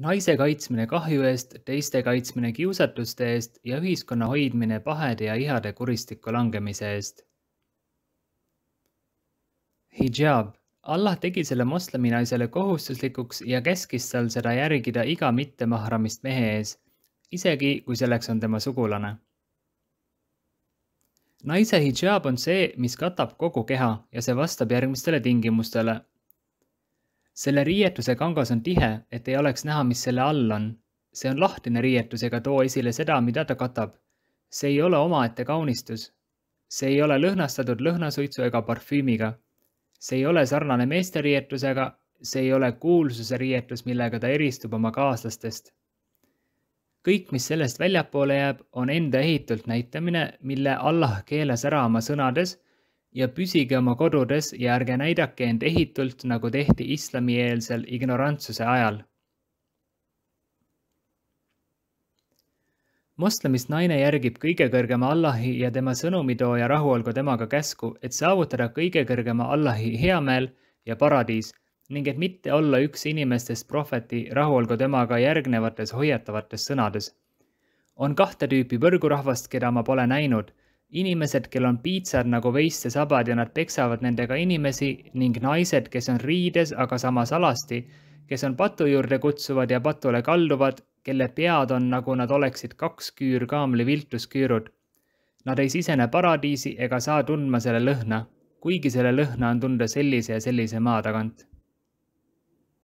naise kaitsmine kahju eest, teiste kaitsmine kiusatuste eest ja ühiskonna hoidmine pahede ja ihade kuristikku langemise eest. Hijab. Allah tegi selle moslemi naisele kohustuslikuks ja käskis tal seda järgida iga mittemahramist mehe ees, isegi kui selleks on tema sugulane. naise hijab on see, mis katab kogu keha ja see vastab järgmistele tingimustele, selle riietuse kangas on tihe, et ei oleks näha, mis selle all on. see on lahtine riietus ega too esile seda, mida ta katab. see ei ole omaette kaunistus. see ei ole lõhnastatud lõhnasuitsu ega parfüümiga. see ei ole sarnane meeste riietusega, see ei ole kuulsuse riietus, millega ta eristub oma kaaslastest. kõik, mis sellest väljapoole jääb, on enda ehitult näitamine, mille Allah keelas ära oma sõnades ja püsige oma kodudes ja ärge näidake end ehitult, nagu tehti islamieelsel ignorantsuse ajal. moslemist naine järgib kõige kõrgema Allahi ja tema sõnumitooja rahu olgu temaga käsku, et saavutada kõige kõrgema Allahi heameel ja paradiis ning et mitte olla üks inimestest prohveti rahu olgu temaga järgnevates hoiatavates sõnades. on kahte tüüpi põrgurahvast, keda ma pole näinud inimesed, kel on piitsad nagu veiste sabad ja nad peksavad nendega inimesi ning naised, kes on riides, aga samas alasti, kes on patu juurde kutsuvad ja patule kalduvad, kelle pead on, nagu nad oleksid kaks küürkaamli viltusküürud. Nad ei sisene paradiisi ega saa tundma selle lõhna, kuigi selle lõhna on tunda sellise ja sellise maa tagant